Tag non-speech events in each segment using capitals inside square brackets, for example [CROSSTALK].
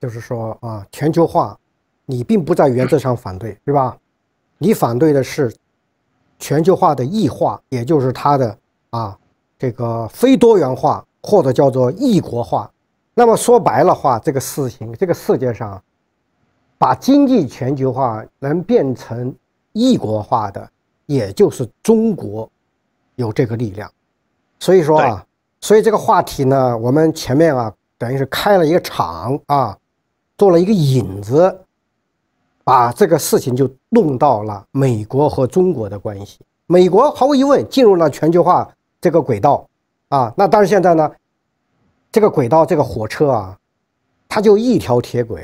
就是说啊，全球化，你并不在原则上反对，对吧？你反对的是，全球化的异化，也就是它的啊，这个非多元化或者叫做异国化。那么说白了话，这个事情，这个世界上，把经济全球化能变成异国化的，也就是中国有这个力量。所以说啊，所以这个话题呢，我们前面啊，等于是开了一个场啊。做了一个引子，把这个事情就弄到了美国和中国的关系。美国毫无疑问进入了全球化这个轨道啊，那但是现在呢，这个轨道这个火车啊，它就一条铁轨，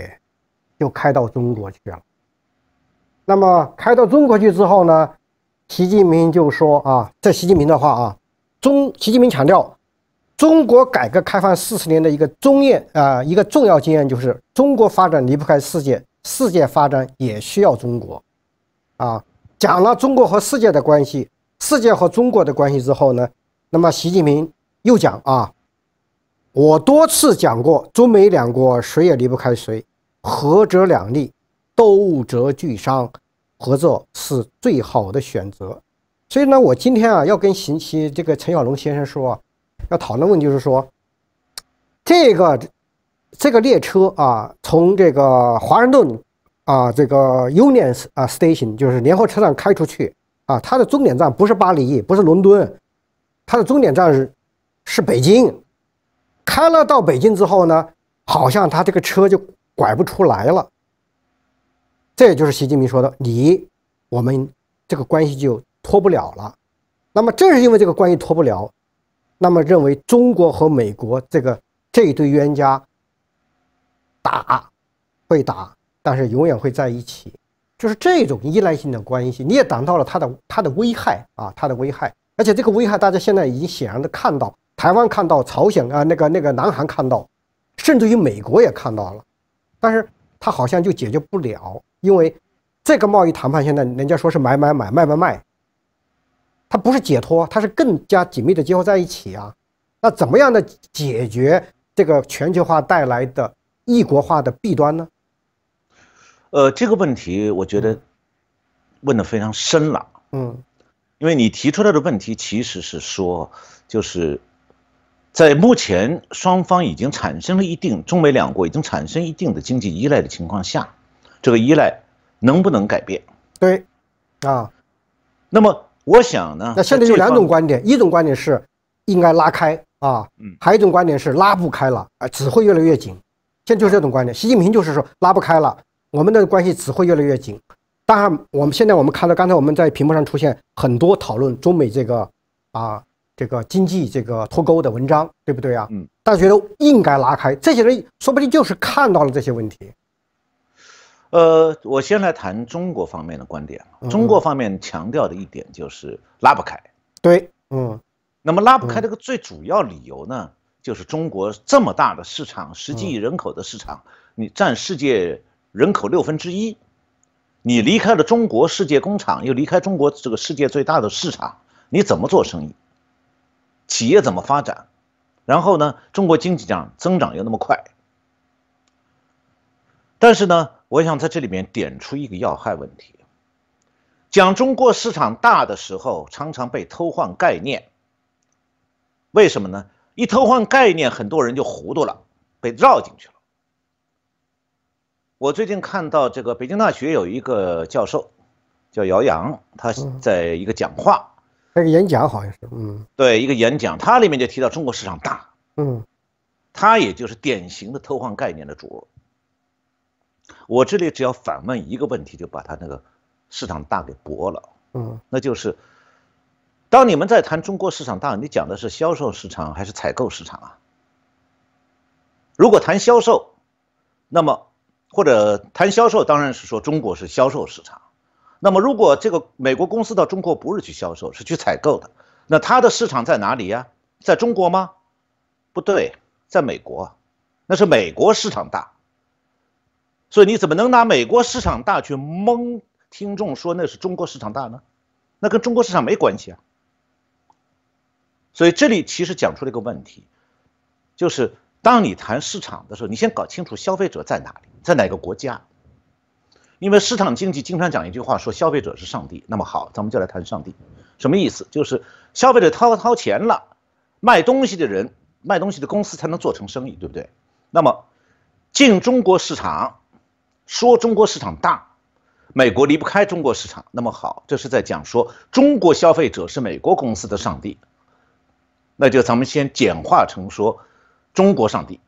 就开到中国去了。那么开到中国去之后呢，习近平就说啊，这习近平的话啊，中习近平强调。中国改革开放四十年的一个经验啊，一个重要经验就是，中国发展离不开世界，世界发展也需要中国，啊，讲了中国和世界的关系，世界和中国的关系之后呢，那么习近平又讲啊，我多次讲过，中美两国谁也离不开谁，合则两利，斗则俱伤，合作是最好的选择。所以呢，我今天啊，要跟行奇这个陈小龙先生说。要讨论问题就是说，这个这个列车啊，从这个华盛顿啊，这个 Union 啊 Station 就是联合车站开出去啊，它的终点站不是巴黎，不是伦敦，它的终点站是是北京。开了到北京之后呢，好像它这个车就拐不出来了。这也就是习近平说的，你我们这个关系就脱不了了。那么正是因为这个关系脱不了。那么认为中国和美国这个这对冤家打会打，但是永远会在一起，就是这种依赖性的关系。你也挡到了它的它的危害啊，它的危害，而且这个危害大家现在已经显然的看到，台湾看到，朝鲜啊那个那个南韩看到，甚至于美国也看到了，但是它好像就解决不了，因为这个贸易谈判现在人家说是买买买，卖卖卖。它不是解脱，它是更加紧密的结合在一起啊。那怎么样的解决这个全球化带来的异国化的弊端呢？呃，这个问题我觉得问的非常深了。嗯，因为你提出来的问题其实是说，就是在目前双方已经产生了一定中美两国已经产生一定的经济依赖的情况下，这个依赖能不能改变？对，啊，那么。我想呢，那现在有两种观点，一种观点是应该拉开啊，嗯，还有一种观点是拉不开了，啊，只会越来越紧，现在就是这种观点。习近平就是说拉不开了，我们的关系只会越来越紧。当然，我们现在我们看到刚才我们在屏幕上出现很多讨论中美这个啊这个经济这个脱钩的文章，对不对啊？嗯，大家觉得应该拉开，这些人说不定就是看到了这些问题。呃，我先来谈中国方面的观点。中国方面强调的一点就是拉不开。对，嗯。那么拉不开这个最主要理由呢，就是中国这么大的市场，十几亿人口的市场，你占世界人口六分之一，你离开了中国世界工厂，又离开中国这个世界最大的市场，你怎么做生意？企业怎么发展？然后呢，中国经济讲增长又那么快，但是呢？我想在这里面点出一个要害问题：讲中国市场大的时候，常常被偷换概念。为什么呢？一偷换概念，很多人就糊涂了，被绕进去了。我最近看到这个北京大学有一个教授叫姚洋，他在一个讲话，那个演讲好像是，嗯，对，一个演讲，他里面就提到中国市场大，嗯，他也就是典型的偷换概念的主。我这里只要反问一个问题，就把他那个市场大给驳了。嗯，那就是，当你们在谈中国市场大，你讲的是销售市场还是采购市场啊？如果谈销售，那么或者谈销售，当然是说中国是销售市场。那么如果这个美国公司到中国不是去销售，是去采购的，那它的市场在哪里呀？在中国吗？不对，在美国，那是美国市场大。所以你怎么能拿美国市场大去蒙听众说那是中国市场大呢？那跟中国市场没关系啊。所以这里其实讲出了一个问题，就是当你谈市场的时候，你先搞清楚消费者在哪里，在哪个国家。因为市场经济经常讲一句话，说消费者是上帝。那么好，咱们就来谈上帝，什么意思？就是消费者掏掏钱了，卖东西的人、卖东西的公司才能做成生意，对不对？那么进中国市场。说中国市场大，美国离不开中国市场，那么好，这是在讲说中国消费者是美国公司的上帝。那就咱们先简化成说中国上帝。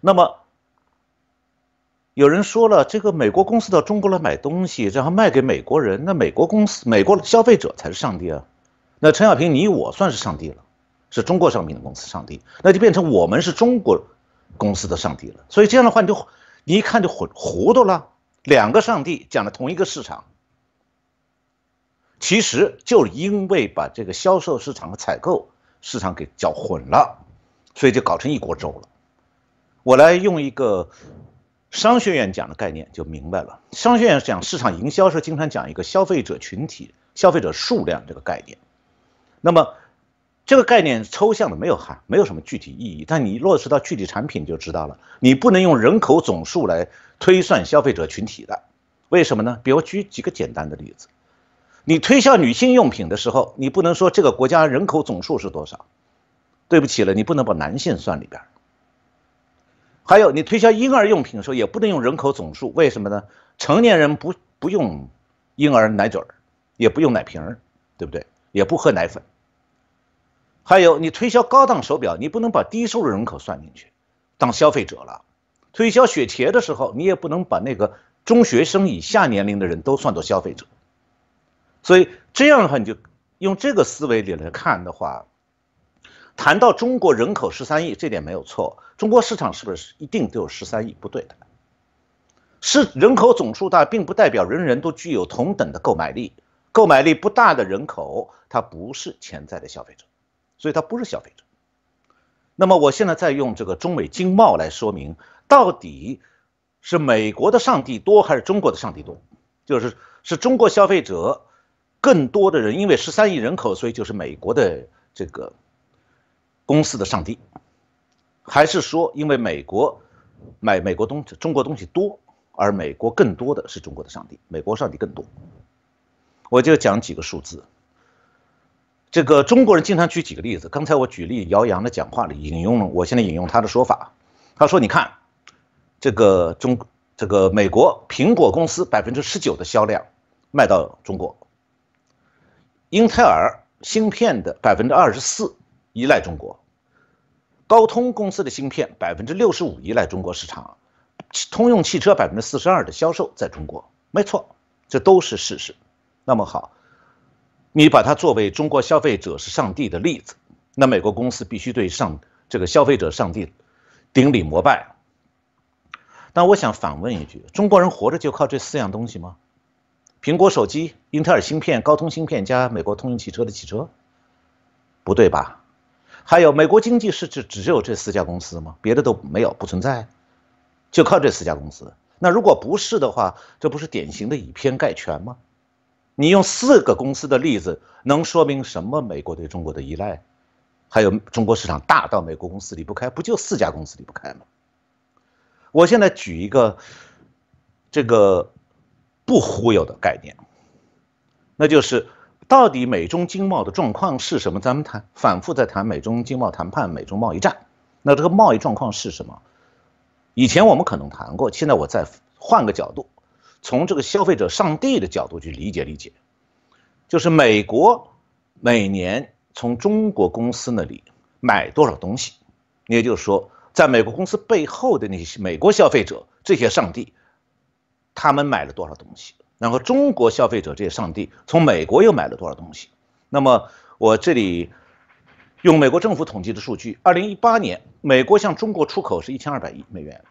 那么有人说了，这个美国公司到中国来买东西，然后卖给美国人，那美国公司、美国消费者才是上帝啊。那陈小平，你我算是上帝了，是中国商品的公司上帝，那就变成我们是中国公司的上帝了。所以这样的话，你就。你一看就混糊涂了，两个上帝讲的同一个市场，其实就因为把这个销售市场和采购市场给搅混了，所以就搞成一锅粥了。我来用一个商学院讲的概念就明白了，商学院讲市场营销是经常讲一个消费者群体、消费者数量这个概念，那么。这个概念抽象的没有含，没有什么具体意义。但你落实到具体产品就知道了。你不能用人口总数来推算消费者群体的，为什么呢？比如举几个简单的例子，你推销女性用品的时候，你不能说这个国家人口总数是多少，对不起了，你不能把男性算里边。还有，你推销婴儿用品的时候，也不能用人口总数，为什么呢？成年人不不用婴儿奶嘴儿，也不用奶瓶儿，对不对？也不喝奶粉。还有，你推销高档手表，你不能把低收入人口算进去当消费者了；推销雪茄的时候，你也不能把那个中学生以下年龄的人都算作消费者。所以这样的话，你就用这个思维里来看的话，谈到中国人口十三亿，这点没有错。中国市场是不是一定都有十三亿？不对的，是人口总数大，并不代表人人都具有同等的购买力。购买力不大的人口，他不是潜在的消费者。所以他不是消费者。那么我现在在用这个中美经贸来说明，到底是美国的上帝多还是中国的上帝多？就是是中国消费者更多的人，因为十三亿人口，所以就是美国的这个公司的上帝，还是说因为美国买美国东中国东西多，而美国更多的是中国的上帝，美国上帝更多？我就讲几个数字。这个中国人经常举几个例子。刚才我举例，姚洋的讲话里引用了，我现在引用他的说法。他说：“你看，这个中，这个美国苹果公司百分之十九的销量卖到中国，英特尔芯片的百分之二十四依赖中国，高通公司的芯片百分之六十五依赖中国市场，通用汽车百分之四十二的销售在中国。没错，这都是事实。那么好。”你把它作为中国消费者是上帝的例子，那美国公司必须对上这个消费者上帝顶礼膜拜。但我想反问一句：中国人活着就靠这四样东西吗？苹果手机、英特尔芯片、高通芯片加美国通用汽车的汽车，不对吧？还有，美国经济是只只有这四家公司吗？别的都没有不存在，就靠这四家公司。那如果不是的话，这不是典型的以偏概全吗？你用四个公司的例子能说明什么？美国对中国的依赖，还有中国市场大到美国公司离不开，不就四家公司离不开吗？我现在举一个这个不忽悠的概念，那就是到底美中经贸的状况是什么？咱们谈反复在谈美中经贸谈判、美中贸易战，那这个贸易状况是什么？以前我们可能谈过，现在我再换个角度。从这个消费者上帝的角度去理解理解，就是美国每年从中国公司那里买多少东西，也就是说，在美国公司背后的那些美国消费者这些上帝，他们买了多少东西，然后中国消费者这些上帝从美国又买了多少东西。那么我这里用美国政府统计的数据，二零一八年美国向中国出口是一千二百亿美元，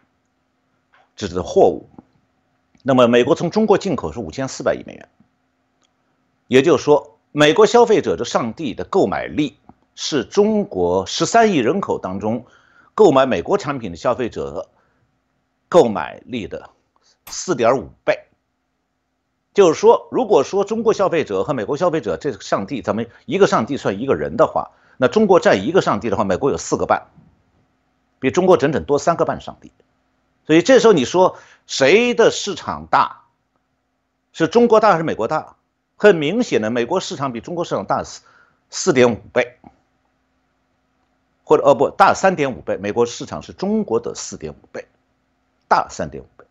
这是货物。那么，美国从中国进口是五千四百亿美元，也就是说，美国消费者的上帝的购买力是中国十三亿人口当中购买美国产品的消费者购买力的四点五倍。就是说，如果说中国消费者和美国消费者这个上帝，咱们一个上帝算一个人的话，那中国占一个上帝的话，美国有四个半，比中国整整多三个半上帝。所以这时候你说。谁的市场大？是中国大还是美国大？很明显的，美国市场比中国市场大四四点五倍，或者哦不大三点五倍。美国市场是中国的四点五倍，大三点五倍。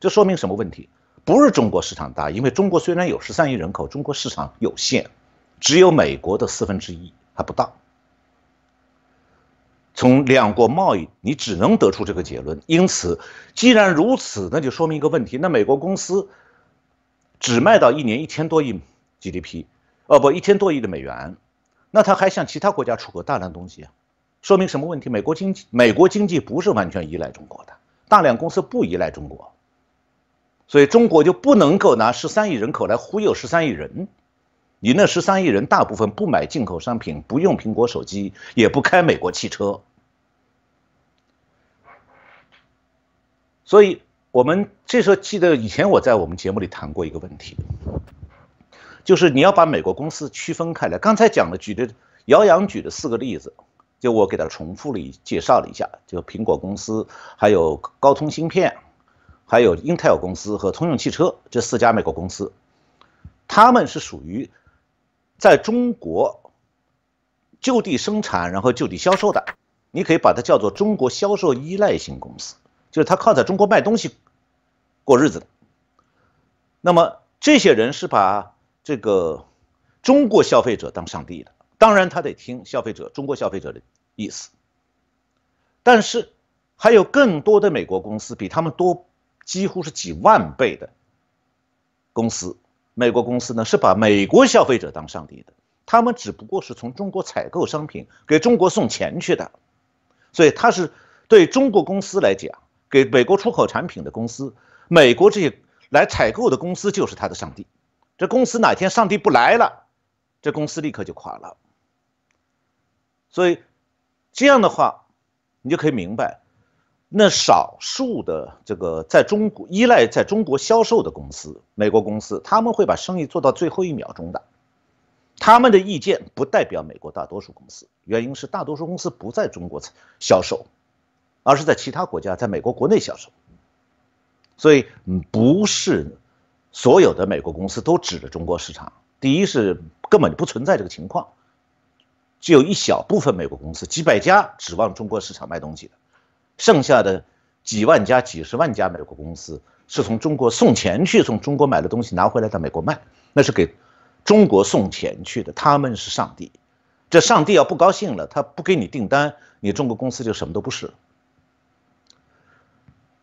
这说明什么问题？不是中国市场大，因为中国虽然有十三亿人口，中国市场有限，只有美国的四分之一还不到。从两国贸易，你只能得出这个结论。因此，既然如此，那就说明一个问题：那美国公司只卖到一年一千多亿 GDP，哦不，一千多亿的美元，那他还向其他国家出口大量东西啊？说明什么问题？美国经济，美国经济不是完全依赖中国的，大量公司不依赖中国，所以中国就不能够拿十三亿人口来忽悠十三亿人。你那十三亿人大部分不买进口商品，不用苹果手机，也不开美国汽车。所以，我们这时候记得以前我在我们节目里谈过一个问题，就是你要把美国公司区分开来。刚才讲的举的姚洋举的四个例子，就我给他重复了一介绍了一下，就苹果公司、还有高通芯片、还有英特尔公司和通用汽车这四家美国公司，他们是属于在中国就地生产然后就地销售的，你可以把它叫做中国销售依赖型公司。就是他靠在中国卖东西过日子的，那么这些人是把这个中国消费者当上帝的，当然他得听消费者、中国消费者的意思。但是还有更多的美国公司，比他们多，几乎是几万倍的公司，美国公司呢是把美国消费者当上帝的，他们只不过是从中国采购商品，给中国送钱去的，所以他是对中国公司来讲。给美国出口产品的公司，美国这些来采购的公司就是他的上帝。这公司哪天上帝不来了，这公司立刻就垮了。所以这样的话，你就可以明白，那少数的这个在中国依赖在中国销售的公司，美国公司，他们会把生意做到最后一秒钟的。他们的意见不代表美国大多数公司，原因是大多数公司不在中国销售。而是在其他国家，在美国国内销售，所以不是所有的美国公司都指着中国市场。第一是根本就不存在这个情况，只有一小部分美国公司，几百家指望中国市场卖东西的，剩下的几万家、几十万家美国公司是从中国送钱去，从中国买的东西拿回来到美国卖，那是给中国送钱去的，他们是上帝。这上帝要不高兴了，他不给你订单，你中国公司就什么都不是。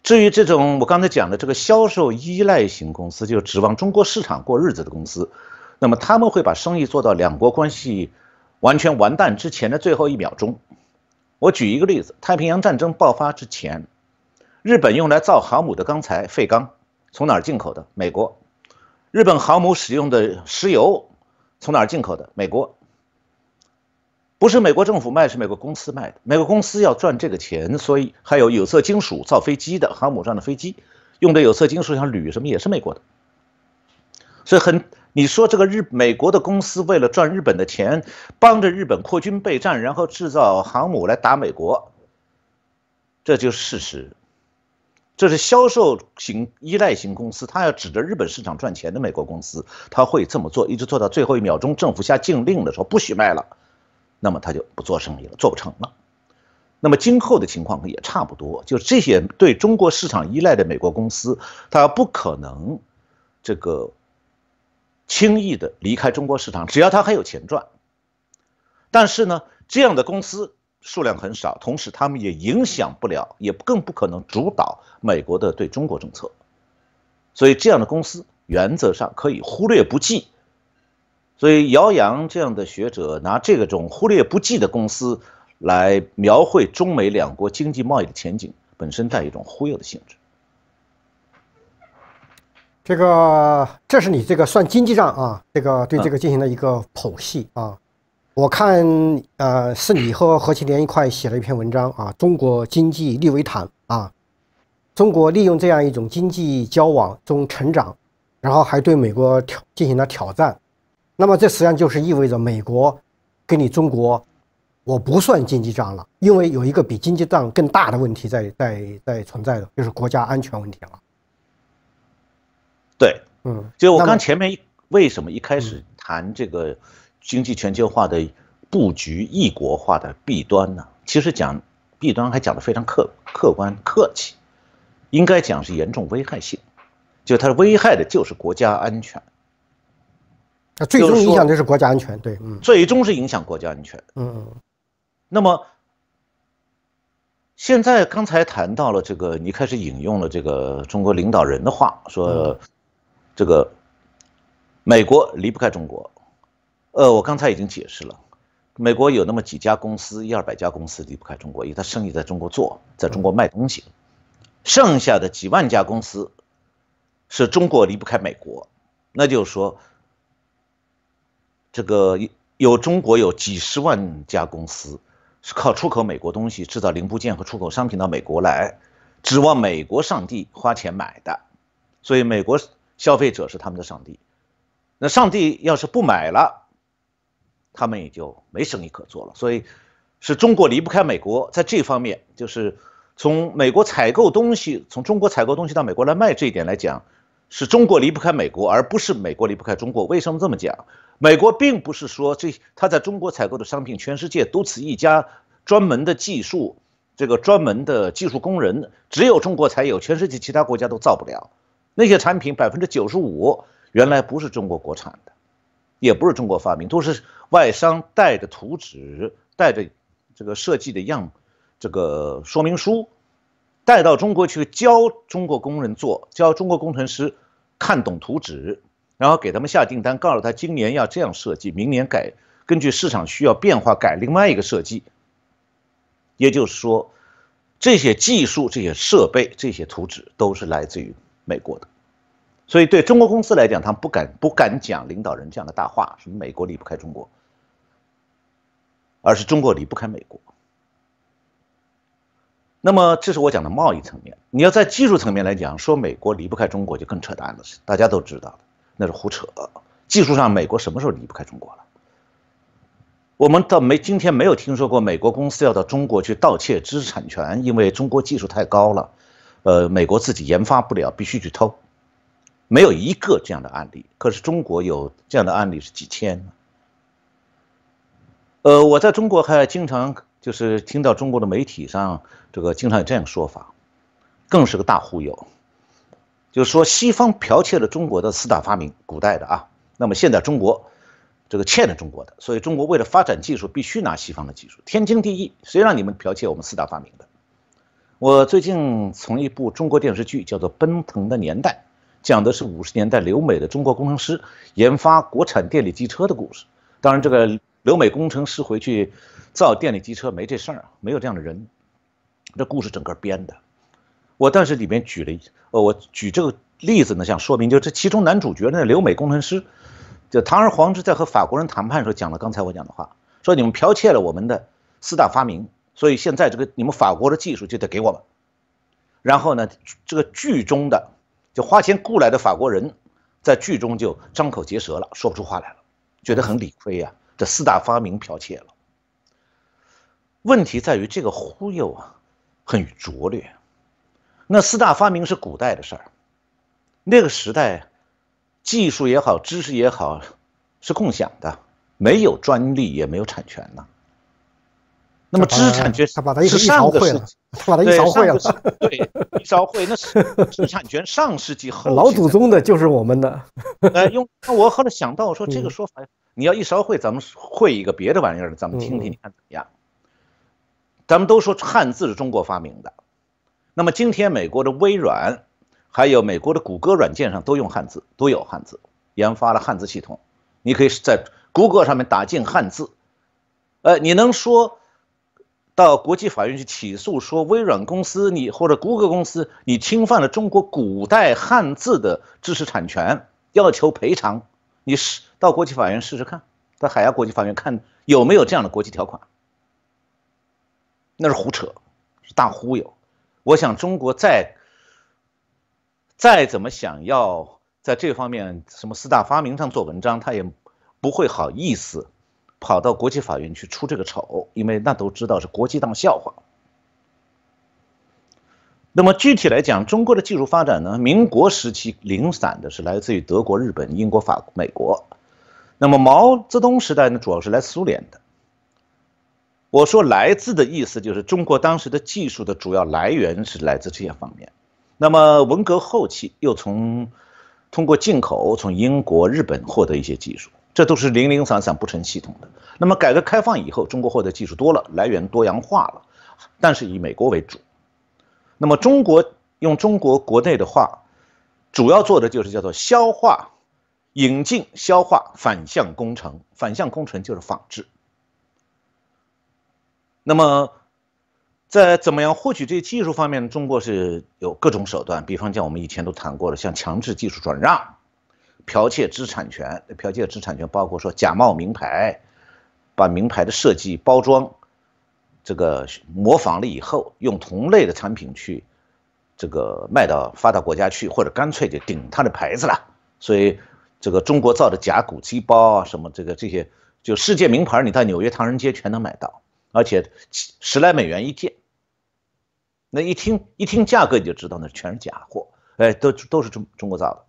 至于这种我刚才讲的这个销售依赖型公司，就指望中国市场过日子的公司，那么他们会把生意做到两国关系完全完蛋之前的最后一秒钟。我举一个例子：太平洋战争爆发之前，日本用来造航母的钢材废钢从哪儿进口的？美国。日本航母使用的石油从哪儿进口的？美国。不是美国政府卖，是美国公司卖的。美国公司要赚这个钱，所以还有有色金属造飞机的，航母上的飞机用的有色金属，像铝什么，也是美国的。所以很，你说这个日美国的公司为了赚日本的钱，帮着日本扩军备战，然后制造航母来打美国，这就是事实。这是销售型、依赖型公司，他要指着日本市场赚钱的美国公司，他会这么做，一直做到最后一秒钟，政府下禁令的时候不许卖了。那么他就不做生意了，做不成了。那么今后的情况也差不多，就这些对中国市场依赖的美国公司，它不可能这个轻易的离开中国市场，只要它还有钱赚。但是呢，这样的公司数量很少，同时他们也影响不了，也更不可能主导美国的对中国政策。所以这样的公司原则上可以忽略不计。所以，姚洋这样的学者拿这种忽略不计的公司来描绘中美两国经济贸易的前景，本身带一种忽悠的性质。这个，这是你这个算经济账啊，这个对这个进行了一个剖析啊。我看，呃，是你和何其连一块写了一篇文章啊，《中国经济利维坦》啊，中国利用这样一种经济交往中成长，然后还对美国挑进行了挑战。那么，这实际上就是意味着美国跟你中国，我不算经济账了，因为有一个比经济账更大的问题在在在存在的，就是国家安全问题了。对，嗯，就我刚前面为什么一开始谈这个经济全球化的布局异国化的弊端呢？其实讲弊端还讲的非常客客观客气，应该讲是严重危害性，就它危害的就是国家安全。那最终影响的是国家安全，对，嗯，最终是影响国家安全，嗯。那么，现在刚才谈到了这个，你开始引用了这个中国领导人的话，说这个美国离不开中国。呃，我刚才已经解释了，美国有那么几家公司，一二百家公司离不开中国，因为它生意在中国做，在中国卖东西。剩下的几万家公司是中国离不开美国，那就是说。这个有中国有几十万家公司是靠出口美国东西制造零部件和出口商品到美国来，指望美国上帝花钱买的，所以美国消费者是他们的上帝。那上帝要是不买了，他们也就没生意可做了。所以，是中国离不开美国，在这方面就是从美国采购东西，从中国采购东西到美国来卖这一点来讲。是中国离不开美国，而不是美国离不开中国。为什么这么讲？美国并不是说这他在中国采购的商品，全世界独此一家，专门的技术，这个专门的技术工人只有中国才有，全世界其他国家都造不了。那些产品百分之九十五原来不是中国国产的，也不是中国发明，都是外商带着图纸、带着这个设计的样、这个说明书，带到中国去教中国工人做，教中国工程师。看懂图纸，然后给他们下订单，告诉他今年要这样设计，明年改根据市场需要变化改另外一个设计。也就是说，这些技术、这些设备、这些图纸都是来自于美国的，所以对中国公司来讲，他们不敢不敢讲领导人这样的大话，什么美国离不开中国，而是中国离不开美国。那么，这是我讲的贸易层面。你要在技术层面来讲，说美国离不开中国就更扯淡了。大家都知道的，那是胡扯。技术上，美国什么时候离不开中国了？我们倒没今天没有听说过美国公司要到中国去盗窃知识产权，因为中国技术太高了，呃，美国自己研发不了，必须去偷，没有一个这样的案例。可是中国有这样的案例是几千呢。呃，我在中国还经常。就是听到中国的媒体上，这个经常有这样的说法，更是个大忽悠。就是说西方剽窃了中国的四大发明，古代的啊。那么现在中国，这个欠了中国的，所以中国为了发展技术，必须拿西方的技术，天经地义。谁让你们剽窃我们四大发明的？我最近从一部中国电视剧叫做《奔腾的年代》，讲的是五十年代留美的中国工程师研发国产电力机车的故事。当然，这个留美工程师回去。造电力机车没这事儿，没有这样的人，这故事整个编的。我但是里面举了，呃，我举这个例子呢，想说明，就这其中男主角那留美工程师，就堂而皇之在和法国人谈判时候讲了刚才我讲的话，说你们剽窃了我们的四大发明，所以现在这个你们法国的技术就得给我们。然后呢，这个剧中的就花钱雇来的法国人，在剧中就张口结舌了，说不出话来了，觉得很理亏呀，这四大发明剽窃了。问题在于这个忽悠啊，很拙劣。那四大发明是古代的事儿，那个时代，技术也好，知识也好，是共享的，没有专利，也没有产权的。那么知识产权是上个世纪，他把它一烧会了。对，一烧会那是知识产权，上世纪很老祖宗的就是我们的。哎，用那我后来想到，我 [LAUGHS] 说这个说法，你要一烧会，咱们会一个别的玩意儿，咱们听听，你看怎么样？咱们都说汉字是中国发明的，那么今天美国的微软，还有美国的谷歌软件上都用汉字，都有汉字，研发了汉字系统。你可以在谷歌上面打进汉字，呃，你能说到国际法院去起诉说微软公司你或者谷歌公司你侵犯了中国古代汉字的知识产权，要求赔偿？你是到国际法院试试看，在海牙国际法院看有没有这样的国际条款。那是胡扯，是大忽悠。我想中国再再怎么想要在这方面什么四大发明上做文章，他也不会好意思跑到国际法院去出这个丑，因为那都知道是国际当笑话。那么具体来讲，中国的技术发展呢，民国时期零散的是来自于德国、日本、英国、法、美国；那么毛泽东时代呢，主要是来苏联的。我说“来自”的意思就是中国当时的技术的主要来源是来自这些方面。那么文革后期又从通过进口从英国、日本获得一些技术，这都是零零散散、不成系统的。那么改革开放以后，中国获得技术多了，来源多样化了，但是以美国为主。那么中国用中国国内的话，主要做的就是叫做消化、引进、消化、反向工程。反向工程就是仿制。那么，在怎么样获取这些技术方面，中国是有各种手段。比方讲，我们以前都谈过了，像强制技术转让、剽窃知识产权、剽窃知识产权包括说假冒名牌，把名牌的设计、包装这个模仿了以后，用同类的产品去这个卖到发达国家去，或者干脆就顶它的牌子了。所以，这个中国造的假古奇包啊，什么这个这些，就世界名牌，你到纽约唐人街全能买到。而且十来美元一件，那一听一听价格你就知道，那全是假货，哎，都都是中中国造的，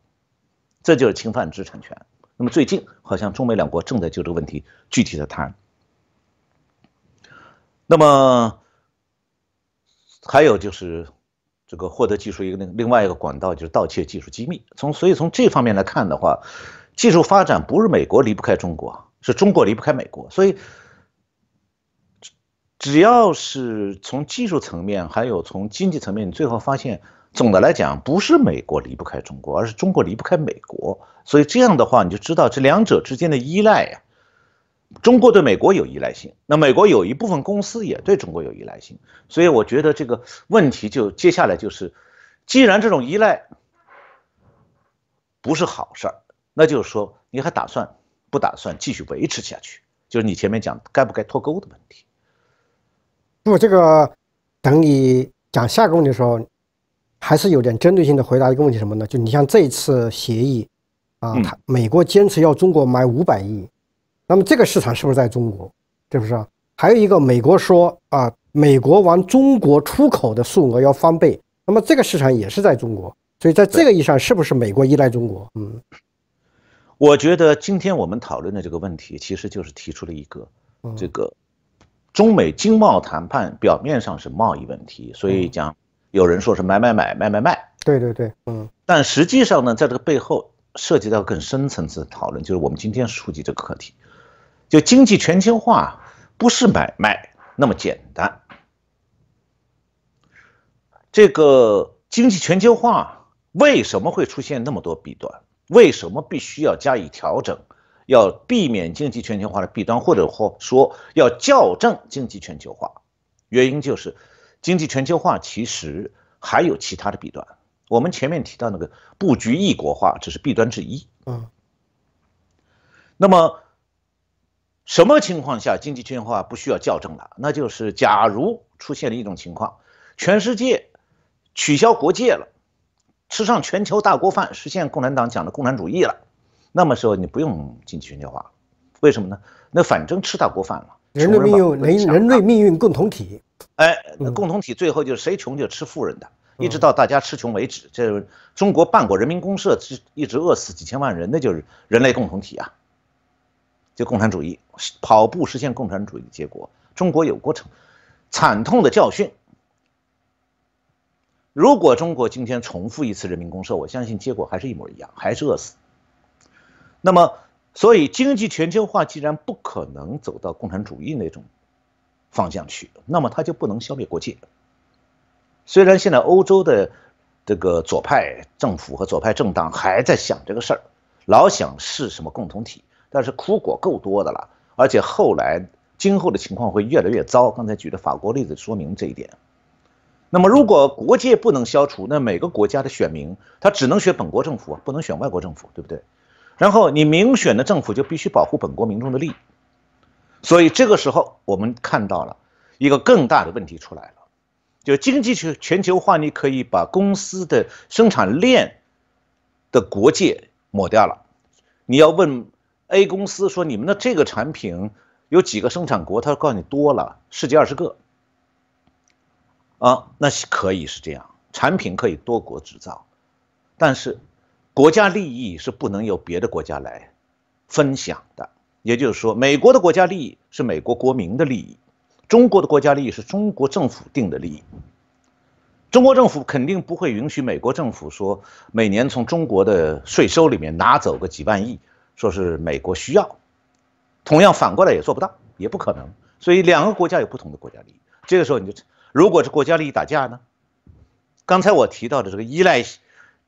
这就是侵犯知识产权。那么最近好像中美两国正在就这个问题具体的谈。那么还有就是，这个获得技术一个另另外一个管道就是盗窃技术机密。从所以从这方面来看的话，技术发展不是美国离不开中国，是中国离不开美国，所以。只要是从技术层面，还有从经济层面，你最后发现，总的来讲，不是美国离不开中国，而是中国离不开美国。所以这样的话，你就知道这两者之间的依赖呀。中国对美国有依赖性，那美国有一部分公司也对中国有依赖性。所以我觉得这个问题就接下来就是，既然这种依赖不是好事儿，那就是说你还打算不打算继续维持下去？就是你前面讲该不该脱钩的问题。不，这个等你讲下个问题的时候，还是有点针对性的回答一个问题什么呢？就你像这一次协议啊，他美国坚持要中国买五百亿，那么这个市场是不是在中国？是不是？啊？还有一个，美国说啊，美国往中国出口的数额要翻倍，那么这个市场也是在中国，所以在这个意义上，是不是美国依赖中国？嗯，我觉得今天我们讨论的这个问题，其实就是提出了一个这个。中美经贸谈判表面上是贸易问题，所以讲，有人说是买买买，卖卖卖。对对对，嗯。但实际上呢，在这个背后涉及到更深层次的讨论，就是我们今天触及这个课题，就经济全球化不是买卖那么简单。这个经济全球化为什么会出现那么多弊端？为什么必须要加以调整？要避免经济全球化的弊端，或者或说要校正经济全球化，原因就是经济全球化其实还有其他的弊端。我们前面提到那个布局异国化，这是弊端之一。嗯。那么，什么情况下经济全球化不需要校正了？那就是假如出现了一种情况，全世界取消国界了，吃上全球大锅饭，实现共产党讲的共产主义了。那么说你不用经济全球化，为什么呢？那反正吃大锅饭了，人类命运人人类命运共同体，哎，共同体最后就是谁穷就吃富人的，一直到大家吃穷为止。这中国办过人民公社，一直饿死几千万人，那就是人类共同体啊，就共产主义跑步实现共产主义的结果。中国有过惨痛的教训。如果中国今天重复一次人民公社，我相信结果还是一模一样，还是饿死。那么，所以经济全球化既然不可能走到共产主义那种方向去，那么它就不能消灭国界。虽然现在欧洲的这个左派政府和左派政党还在想这个事儿，老想是什么共同体，但是苦果够多的了，而且后来今后的情况会越来越糟。刚才举的法国例子说明这一点。那么，如果国界不能消除，那每个国家的选民他只能选本国政府，不能选外国政府，对不对？然后你民选的政府就必须保护本国民众的利益，所以这个时候我们看到了一个更大的问题出来了，就经济全全球化，你可以把公司的生产链的国界抹掉了。你要问 A 公司说你们的这个产品有几个生产国，他告诉你多了，十几二十个。啊，那是可以是这样，产品可以多国制造，但是。国家利益是不能由别的国家来分享的，也就是说，美国的国家利益是美国国民的利益，中国的国家利益是中国政府定的利益。中国政府肯定不会允许美国政府说每年从中国的税收里面拿走个几万亿，说是美国需要。同样反过来也做不到，也不可能。所以两个国家有不同的国家利益，这个时候你就，如果是国家利益打架呢？刚才我提到的这个依赖性。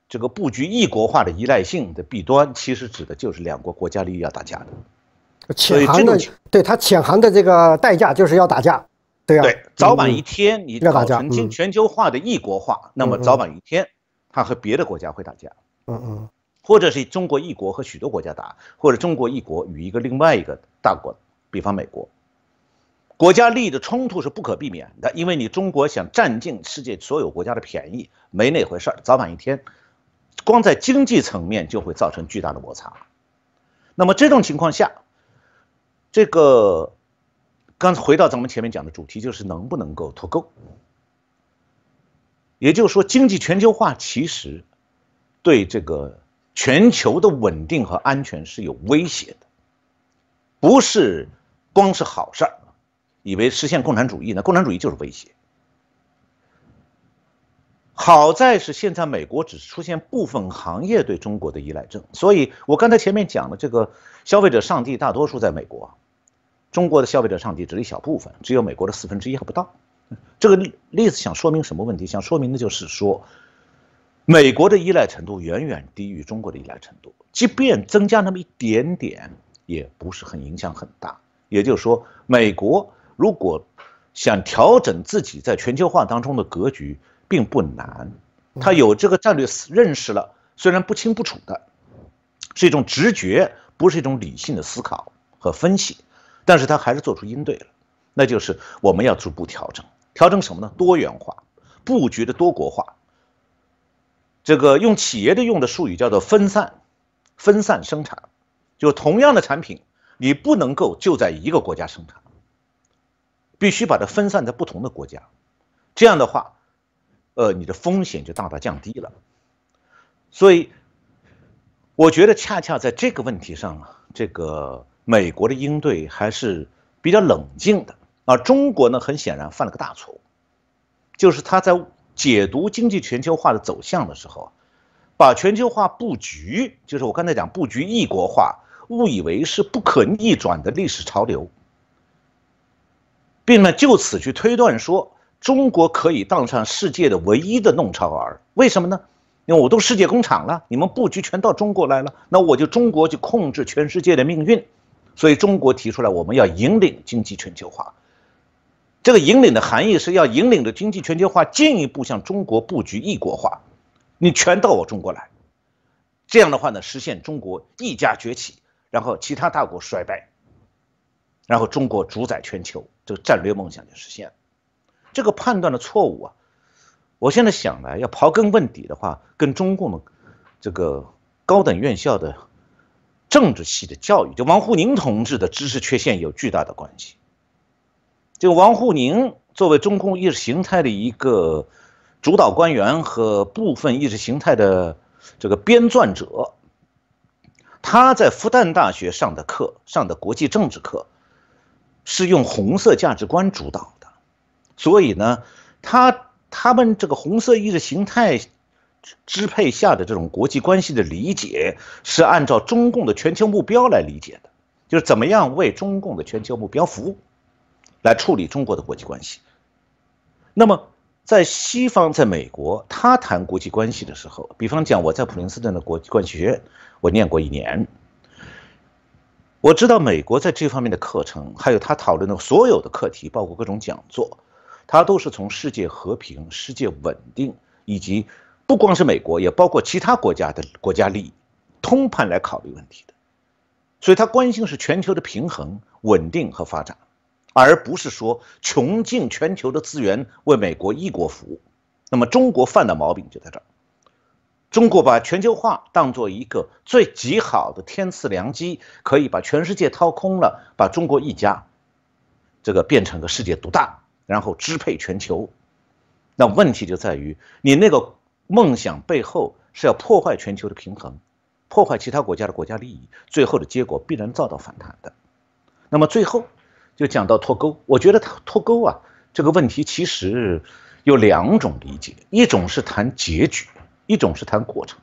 这个布局一国化的依赖性的弊端，其实指的就是两国国家利益要打架的。潜航的，对它潜航的这个代价就是要打架，对早晚一天你搞曾经全球化的一国化，那么早晚一天它和别的国家会打架，嗯嗯，或者是中国一国和许多国家打，或者中国一国与一个另外一个大国，比方美国，国家利益的冲突是不可避免的，因为你中国想占尽世界所有国家的便宜，没那回事儿，早晚一天。光在经济层面就会造成巨大的摩擦，那么这种情况下，这个刚回到咱们前面讲的主题，就是能不能够脱钩？也就是说，经济全球化其实对这个全球的稳定和安全是有威胁的，不是光是好事儿，以为实现共产主义呢，共产主义就是威胁。好在是现在美国只出现部分行业对中国的依赖症，所以我刚才前面讲的这个消费者上帝，大多数在美国，中国的消费者上帝只一小部分，只有美国的四分之一还不到。这个例子想说明什么问题？想说明的就是说，美国的依赖程度远远低于中国的依赖程度，即便增加那么一点点，也不是很影响很大。也就是说，美国如果想调整自己在全球化当中的格局。并不难，他有这个战略认识了，虽然不清不楚的，是一种直觉，不是一种理性的思考和分析，但是他还是做出应对了，那就是我们要逐步调整，调整什么呢？多元化布局的多国化，这个用企业的用的术语叫做分散，分散生产，就同样的产品，你不能够就在一个国家生产，必须把它分散在不同的国家，这样的话。呃，你的风险就大大降低了，所以我觉得恰恰在这个问题上，啊，这个美国的应对还是比较冷静的，而中国呢，很显然犯了个大错误，就是他在解读经济全球化的走向的时候，把全球化布局，就是我刚才讲布局异国化，误以为是不可逆转的历史潮流，并呢就此去推断说。中国可以当上世界的唯一的弄潮儿，为什么呢？因为我都世界工厂了，你们布局全到中国来了，那我就中国就控制全世界的命运。所以中国提出来，我们要引领经济全球化。这个引领的含义是要引领着经济全球化进一步向中国布局一国化，你全到我中国来，这样的话呢，实现中国一家崛起，然后其他大国衰败，然后中国主宰全球，这个战略梦想就实现了。这个判断的错误啊，我现在想来，要刨根问底的话，跟中共的这个高等院校的政治系的教育，就王沪宁同志的知识缺陷有巨大的关系。就王沪宁作为中共意识形态的一个主导官员和部分意识形态的这个编撰者，他在复旦大学上的课，上的国际政治课，是用红色价值观主导。所以呢，他他们这个红色意识形态支配下的这种国际关系的理解，是按照中共的全球目标来理解的，就是怎么样为中共的全球目标服务，来处理中国的国际关系。那么，在西方，在美国，他谈国际关系的时候，比方讲我在普林斯顿的国际关系学院，我念过一年，我知道美国在这方面的课程，还有他讨论的所有的课题，包括各种讲座。他都是从世界和平、世界稳定以及不光是美国，也包括其他国家的国家利益通盘来考虑问题的，所以他关心是全球的平衡、稳定和发展，而不是说穷尽全球的资源为美国一国服务。那么中国犯的毛病就在这儿，中国把全球化当做一个最极好的天赐良机，可以把全世界掏空了，把中国一家这个变成个世界独大。然后支配全球，那问题就在于你那个梦想背后是要破坏全球的平衡，破坏其他国家的国家利益，最后的结果必然遭到反弹的。那么最后就讲到脱钩，我觉得脱脱钩啊这个问题其实有两种理解，一种是谈结局，一种是谈过程。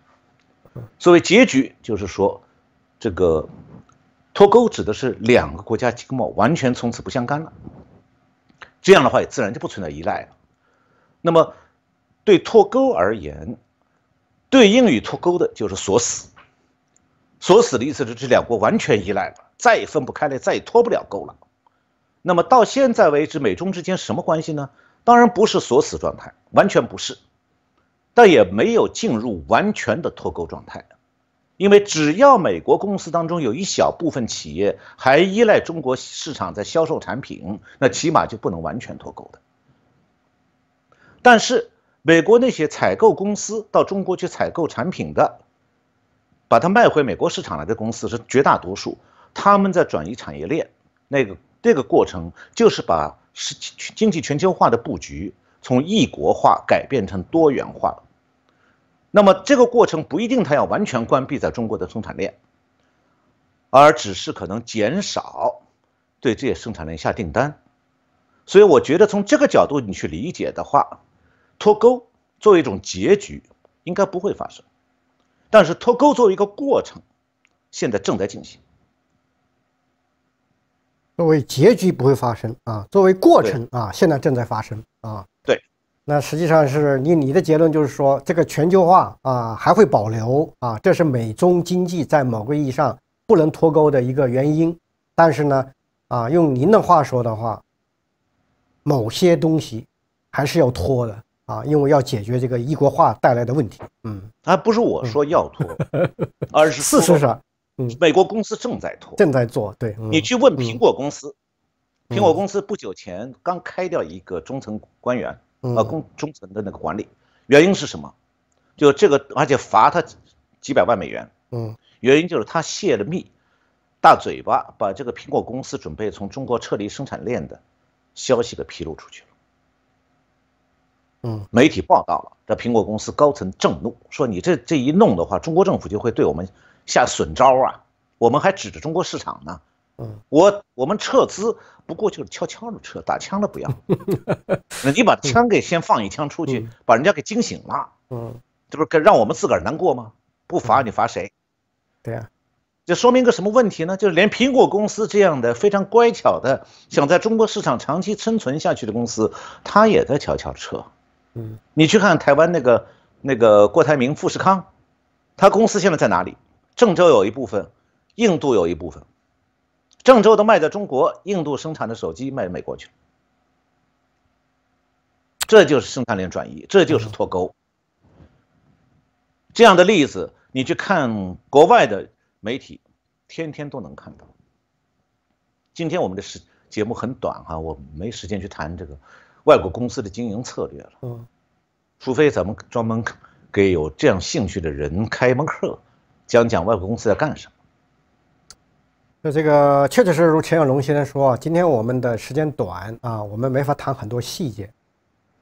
所谓结局，就是说这个脱钩指的是两个国家经贸完全从此不相干了。这样的话也自然就不存在依赖了。那么，对脱钩而言，对应与脱钩的就是锁死。锁死的意思是，这两国完全依赖了，再也分不开了，再也脱不了钩了。那么到现在为止，美中之间什么关系呢？当然不是锁死状态，完全不是。但也没有进入完全的脱钩状态。因为只要美国公司当中有一小部分企业还依赖中国市场在销售产品，那起码就不能完全脱钩的。但是，美国那些采购公司到中国去采购产品的，把它卖回美国市场来的公司是绝大多数，他们在转移产业链，那个这个过程就是把是经济全球化的布局从一国化改变成多元化了。那么这个过程不一定，它要完全关闭在中国的生产链，而只是可能减少对这些生产链下订单。所以我觉得从这个角度你去理解的话，脱钩作为一种结局应该不会发生，但是脱钩作为一个过程，现在正在进行。作为结局不会发生啊，作为过程啊，现在正在发生啊，对。那实际上是你你的结论就是说，这个全球化啊还会保留啊，这是美中经济在某个意义上不能脱钩的一个原因。但是呢，啊，用您的话说的话，某些东西还是要脱的啊，因为要解决这个一国化带来的问题。嗯，而不是我说要脱，而是事实上，嗯，美国公司正在脱，正在做。对，你去问苹果公司，苹果公司不久前刚开掉一个中层官员。呃，工中层的那个管理，原因是什么？就这个，而且罚他几百万美元。嗯，原因就是他泄了密，大嘴巴把这个苹果公司准备从中国撤离生产链的消息给披露出去了。嗯，媒体报道了，这苹果公司高层震怒，说你这这一弄的话，中国政府就会对我们下损招啊，我们还指着中国市场呢。我我们撤资，不过就是悄悄的撤，打枪的不要。[LAUGHS] 那你把枪给先放一枪出去，把人家给惊醒了。嗯，这不让我们自个儿难过吗？不罚你罚谁？对呀，这说明个什么问题呢？就是连苹果公司这样的非常乖巧的，想在中国市场长期生存下去的公司，他也在悄悄撤。嗯，你去看台湾那个那个郭台铭富士康，他公司现在在哪里？郑州有一部分，印度有一部分。郑州的卖在中国，印度生产的手机卖美国去这就是生产链转移，这就是脱钩。这样的例子，你去看国外的媒体，天天都能看到。今天我们的时节目很短哈，我没时间去谈这个外国公司的经营策略了。嗯，除非咱们专门给有这样兴趣的人开一门课，讲讲外国公司在干什么。那这个确确实实，陈小龙先生说，今天我们的时间短啊，我们没法谈很多细节。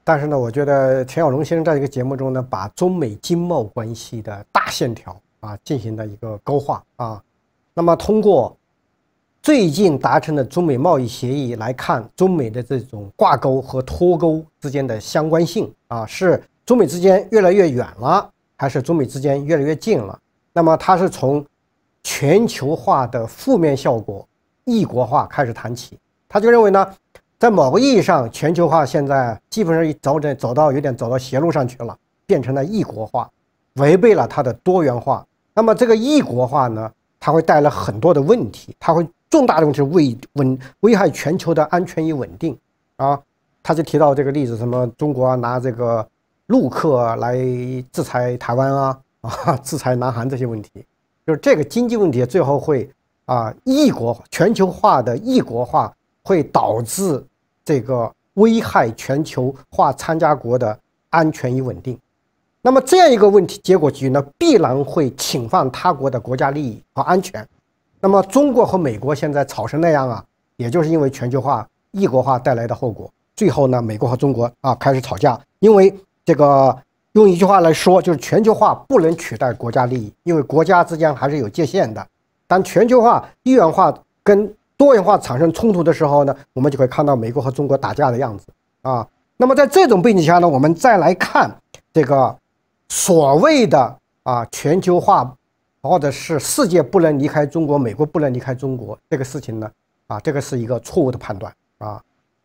但是呢，我觉得陈小龙先生在这个节目中呢，把中美经贸关系的大线条啊进行了一个勾画啊。那么通过最近达成的中美贸易协议来看，中美的这种挂钩和脱钩之间的相关性啊，是中美之间越来越远了，还是中美之间越来越近了？那么他是从。全球化的负面效果，异国化开始谈起。他就认为呢，在某个意义上，全球化现在基本上走这走到有点走到邪路上去了，变成了异国化，违背了它的多元化。那么这个异国化呢，它会带来很多的问题，它会重大的问题危稳危害全球的安全与稳定啊。他就提到这个例子，什么中国拿这个陆客来制裁台湾啊啊，[LAUGHS] 制裁南韩这些问题。就这个经济问题，最后会啊异国全球化的异国化会导致这个危害全球化参加国的安全与稳定。那么这样一个问题结果集呢，必然会侵犯他国的国家利益和安全。那么中国和美国现在吵成那样啊，也就是因为全球化异国化带来的后果。最后呢，美国和中国啊开始吵架，因为这个。用一句话来说，就是全球化不能取代国家利益，因为国家之间还是有界限的。当全球化、一元化跟多元化产生冲突的时候呢，我们就会看到美国和中国打架的样子啊。那么在这种背景下呢，我们再来看这个所谓的啊全球化，或者是世界不能离开中国，美国不能离开中国这个事情呢啊，这个是一个错误的判断啊，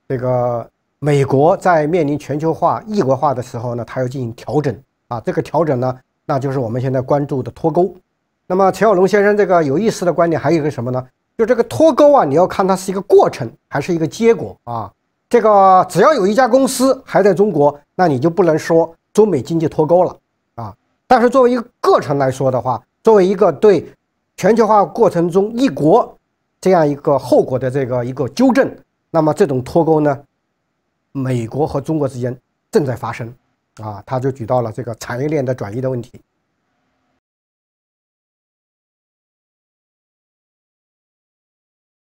这个。美国在面临全球化异国化的时候呢，它要进行调整啊。这个调整呢，那就是我们现在关注的脱钩。那么陈小龙先生这个有意思的观点还有一个什么呢？就这个脱钩啊，你要看它是一个过程还是一个结果啊。这个只要有一家公司还在中国，那你就不能说中美经济脱钩了啊。但是作为一个过程来说的话，作为一个对全球化过程中一国这样一个后果的这个一个纠正，那么这种脱钩呢？美国和中国之间正在发生，啊，他就举到了这个产业链的转移的问题。